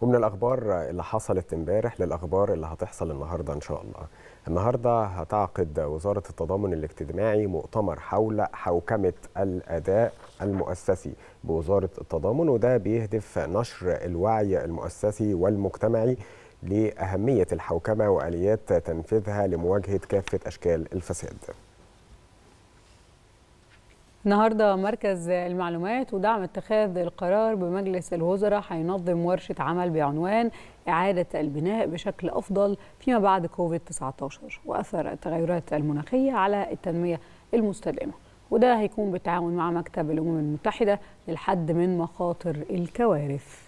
ومن الأخبار اللي حصلت امبارح للأخبار اللي هتحصل النهاردة إن شاء الله النهاردة هتعقد وزارة التضامن الاجتماعي مؤتمر حول حوكمة الأداء المؤسسي بوزارة التضامن وده بيهدف نشر الوعي المؤسسي والمجتمعي لأهمية الحوكمة وآليات تنفيذها لمواجهة كافة أشكال الفساد النهارده مركز المعلومات ودعم اتخاذ القرار بمجلس الوزراء هينظم ورشه عمل بعنوان إعادة البناء بشكل أفضل فيما بعد كوفيد 19 وأثر التغيرات المناخية على التنمية المستدامة وده هيكون بالتعاون مع مكتب الأمم المتحدة للحد من مخاطر الكوارث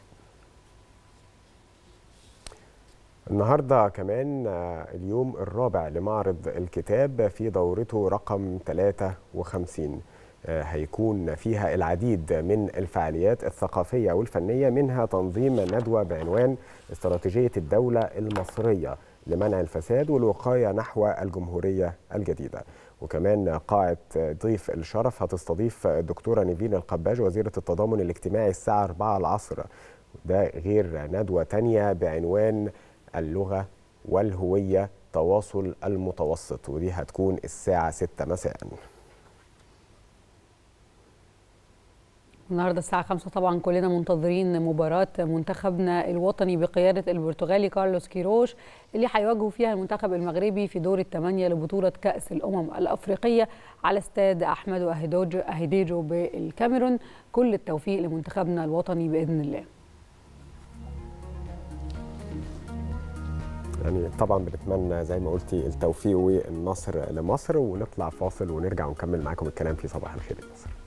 النهاردة كمان آه، اليوم الرابع لمعرض الكتاب في دورته رقم 53 هيكون فيها العديد من الفعاليات الثقافية والفنية منها تنظيم ندوة بعنوان استراتيجية الدولة المصرية لمنع الفساد والوقاية نحو الجمهورية الجديدة وكمان قاعة ضيف الشرف هتستضيف الدكتورة نيفين القباج وزيرة التضامن الاجتماعي الساعة 4 العصر ده غير ندوة تانية بعنوان اللغة والهوية تواصل المتوسط ودي هتكون الساعة 6 مساءً النهارده الساعة 5 طبعا كلنا منتظرين مباراة منتخبنا الوطني بقيادة البرتغالي كارلوس كيروش اللي هيواجهوا فيها المنتخب المغربي في دور الثمانية لبطولة كأس الأمم الأفريقية على استاد أحمد أهديجو أهديجو بالكاميرون كل التوفيق لمنتخبنا الوطني بإذن الله. يعني طبعا بنتمنى زي ما قلتي التوفيق والنصر لمصر ونطلع فاصل ونرجع ونكمل معاكم الكلام في صباح الخير مصر.